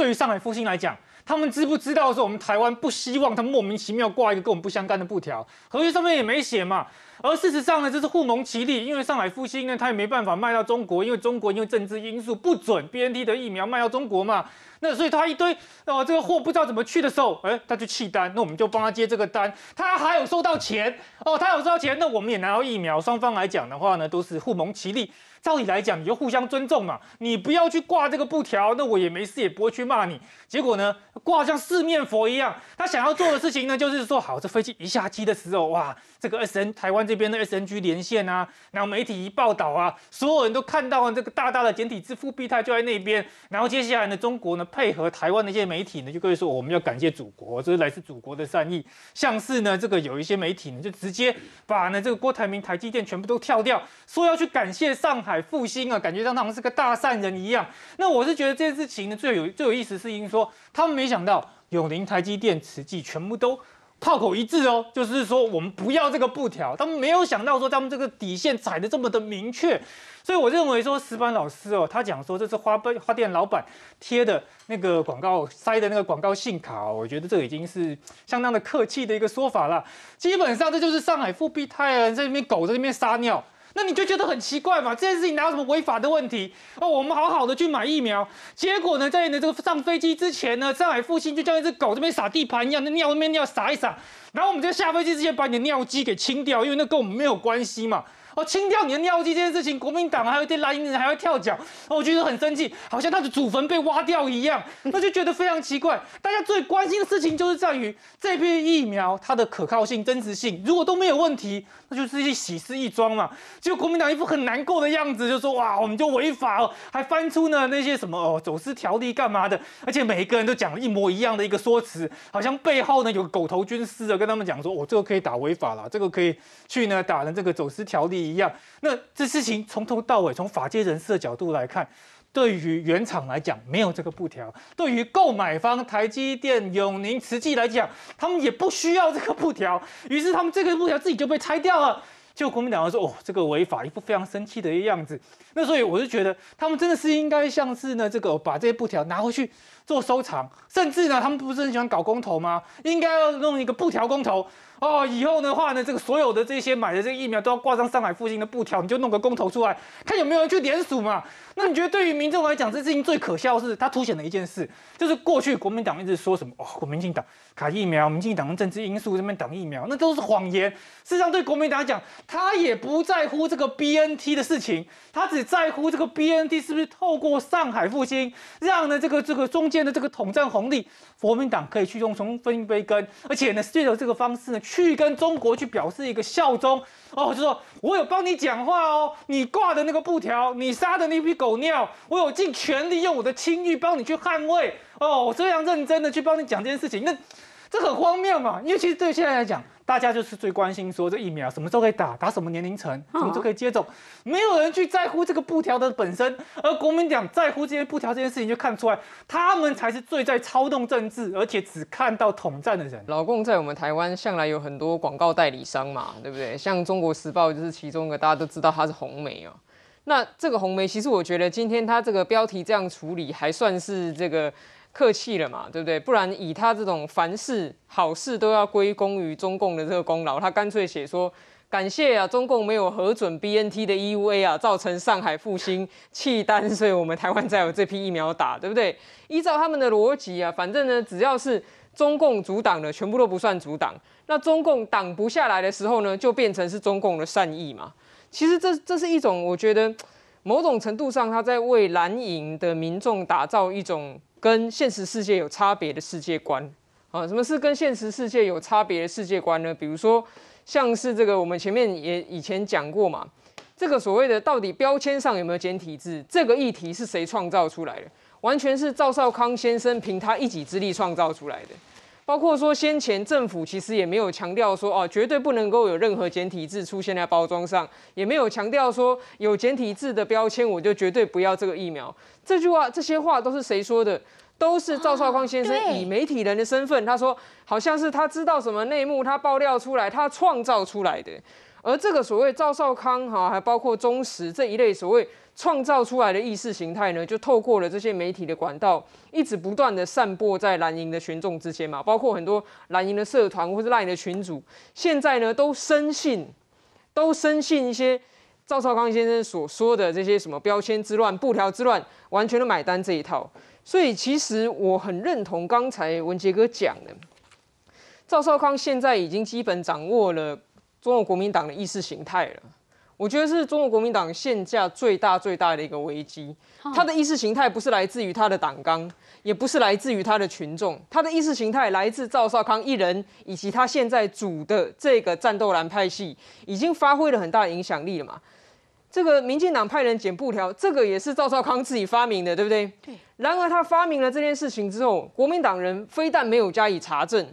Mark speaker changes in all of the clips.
Speaker 1: 对于上海复兴来讲，他们知不知道说我们台湾不希望他莫名其妙挂一个跟我们不相干的布条，合约上面也没写嘛。而事实上呢，这是互蒙其利，因为上海复兴呢，他也没办法卖到中国，因为中国因为政治因素不准 B N T 的疫苗卖到中国嘛。那所以他一堆哦，这个货不知道怎么去的时候，哎，他就弃单，那我们就帮他接这个单，他还有收到钱哦，他有收到钱，那我们也拿到疫苗，双方来讲的话呢，都是互蒙其利。照理来讲，你就互相尊重嘛，你不要去挂这个布条，那我也没事，也不会去骂你。结果呢，挂像四面佛一样，他想要做的事情呢，就是说，好这飞机一下机的时候，哇。这个 S N 台湾这边的 S N G 连线啊，然后媒体一报道啊，所有人都看到了这个大大的简体字付币态就在那边。然后接下来呢，中国呢配合台湾的一些媒体呢，就以说我们要感谢祖国，这是来自祖国的善意。像是呢，这个有一些媒体呢就直接把呢这个郭台铭、台积电全部都跳掉，说要去感谢上海复兴啊，感觉让他们是个大善人一样。那我是觉得这件事情呢最有最有意思，是因为说他们没想到永龄、台积电、慈济全部都。套口一致哦，就是说我们不要这个布条，他们没有想到说他们这个底线踩的这么的明确，所以我认为说石板老师哦，他讲说这是花呗花店老板贴的那个广告塞的那个广告信卡，我觉得这已经是相当的客气的一个说法了，基本上这就是上海富辟，泰人在那边狗在那边撒尿。那你就觉得很奇怪嘛？这件事情哪有什么违法的问题？哦，我们好好的去买疫苗，结果呢，在你的这个上飞机之前呢，上海复兴就像一只狗这边撒地盘一样，那尿那边尿撒一撒，然后我们在下飞机之前把你的尿机给清掉，因为那跟我们没有关系嘛。哦，清掉你的尿迹这件事情，国民党还有些蓝营人还要跳脚，哦，我觉得很生气，好像他的祖坟被挖掉一样，那就觉得非常奇怪。大家最关心的事情就是在于这批疫苗它的可靠性、真实性，如果都没有问题，那就是一喜事一桩嘛。结果国民党一副很难过的样子，就说哇，我们就违法了，还翻出呢那些什么哦走私条例干嘛的，而且每一个人都讲一模一样的一个说辞，好像背后呢有狗头军师的跟他们讲说，哦，这个可以打违法了，这个可以去呢打了这个走私条例。一样，那这事情从头到尾，从法界人士的角度来看，对于原厂来讲没有这个布条，对于购买方台积电、永宁瓷器来讲，他们也不需要这个布条，于是他们这个布条自己就被拆掉了。就国民党说，哦，这个违法，一副非常生气的样子。那所以我就觉得，他们真的是应该像是呢，这个把这些布条拿回去做收藏，甚至呢，他们不是很喜欢搞公投吗？应该要弄一个布条公投。哦，以后的话呢，这个所有的这些买的这个疫苗都要挂上上海复兴的布条，你就弄个公投出来，看有没有人去联署嘛？那你觉得对于民众来讲，这事情最可笑的是它凸显了一件事，就是过去国民党一直说什么哦，国民进党卡疫苗，民进党政治因素这边挡疫苗，那都是谎言。事实上，对国民党讲，他也不在乎这个 B N T 的事情，他只在乎这个 B N T 是不是透过上海复兴，让呢这个这个中间的这个统战红利，国民党可以去从分一杯羹，而且呢，借着这个方式呢。去跟中国去表示一个效忠哦，就说我有帮你讲话哦，你挂的那个布条，你撒的那批狗尿，我有尽全力用我的清誉帮你去捍卫哦，我非常认真的去帮你讲这件事情，那这很荒谬嘛，因为其实对现在来讲。大家就是最关心说这疫苗什么时候可以打，打什么年龄层，什么就可以接种，没有人去在乎这个布条的本身。而国民党在乎这些布条这件事情，就看出来他们
Speaker 2: 才是最在操动政治，而且只看到统战的人。老共在我们台湾向来有很多广告代理商嘛，对不对？像中国时报就是其中一个，大家都知道它是红梅哦。那这个红梅，其实我觉得今天它这个标题这样处理，还算是这个。客气了嘛，对不对？不然以他这种凡事好事都要归功于中共的这个功劳，他干脆写说感谢啊，中共没有核准 B N T 的 E U A 啊，造成上海复兴契丹，所以我们台湾才有这批疫苗打，对不对？依照他们的逻辑啊，反正呢，只要是中共阻挡的，全部都不算阻挡。那中共挡不下来的时候呢，就变成是中共的善意嘛。其实这这是一种，我觉得。某种程度上，他在为蓝营的民众打造一种跟现实世界有差别的世界观。啊，什么是跟现实世界有差别的世界观呢？比如说，像是这个我们前面也以前讲过嘛，这个所谓的到底标签上有没有简体字，这个议题是谁创造出来的？完全是赵少康先生凭他一己之力创造出来的。包括说，先前政府其实也没有强调说，哦，绝对不能够有任何简体字出现在包装上，也没有强调说有简体字的标签，我就绝对不要这个疫苗。这句话，这些话都是谁说的？都是赵少康先生以媒体人的身份，他说，好像是他知道什么内幕，他爆料出来，他创造出来的。而这个所谓赵少康哈，还包括中时这一类所谓创造出来的意识形态呢，就透过了这些媒体的管道，一直不断的散播在蓝营的群众之间嘛，包括很多蓝营的社团或者蓝营的群组，现在呢都深信，都深信一些赵少康先生所说的这些什么标签之乱、布条之乱，完全都买单这一套。所以其实我很认同刚才文杰哥讲的，赵少康现在已经基本掌握了。中国国民党的意识形态了，我觉得是中国国民党现下最大最大的一个危机。他的意识形态不是来自于他的党纲，也不是来自于他的群众，他的意识形态来自赵少康一人，以及他现在主的这个战斗蓝派系，已经发挥了很大影响力了嘛？这个民进党派人捡布条，这个也是赵少康自己发明的，对不对？对。然而他发明了这件事情之后，国民党人非但没有加以查证。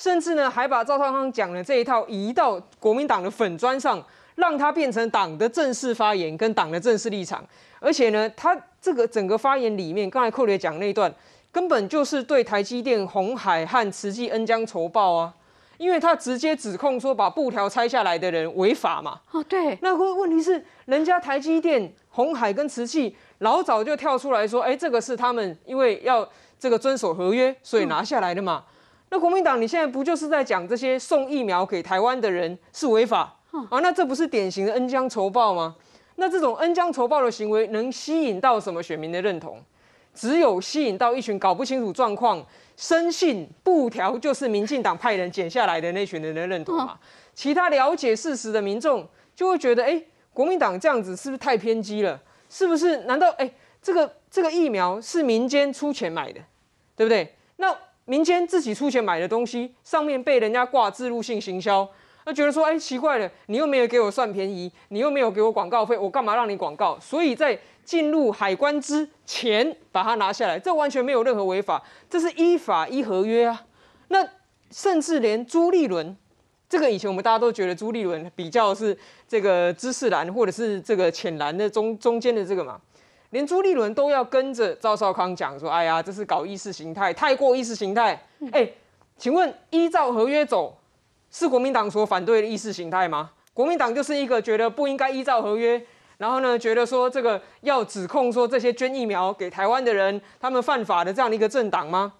Speaker 2: 甚至呢，还把赵少康讲的这一套移到国民党的粉砖上，让他变成党的正式发言跟党的正式立场。而且呢，他这个整个发言里面，刚才寇雷讲那段，根本就是对台积电、红海和慈济恩将仇报啊！因为他直接指控说，把布条拆下来的人违法嘛。哦，对。那问问题是，人家台积电、红海跟慈器老早就跳出来说，哎，这个是他们因为要这个遵守合约，所以拿下来的嘛。那国民党，你现在不就是在讲这些送疫苗给台湾的人是违法？啊，那这不是典型的恩将仇报吗？那这种恩将仇报的行为能吸引到什么选民的认同？只有吸引到一群搞不清楚状况、深信布条就是民进党派人剪下来的那群人的认同啊！其他了解事实的民众就会觉得，哎，国民党这样子是不是太偏激了？是不是？难道哎，这个这个疫苗是民间出钱买的，对不对？那？民间自己出钱买的东西，上面被人家挂自入性行销，那觉得说，哎，奇怪了，你又没有给我算便宜，你又没有给我广告费，我干嘛让你广告？所以在进入海关之前把它拿下来，这完全没有任何违法，这是依法依合约啊。那甚至连朱立伦，这个以前我们大家都觉得朱立伦比较是这个知识蓝或者是这个浅蓝的中中间的这个嘛。连朱立伦都要跟着赵少康讲说：“哎呀，这是搞意识形态，太过意识形态。”哎，请问依照合约走，是国民党所反对的意识形态吗？国民党就是一个觉得不应该依照合约，然后呢，觉得说这个要指控说这些捐疫苗给台湾的人他们犯法的这样的一个政党吗？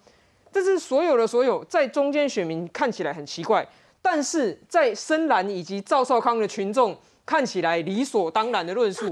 Speaker 2: 这是所有的所有在中间选民看起来很奇怪，但是在深蓝以及赵少康的群众看起来理所当然的论述。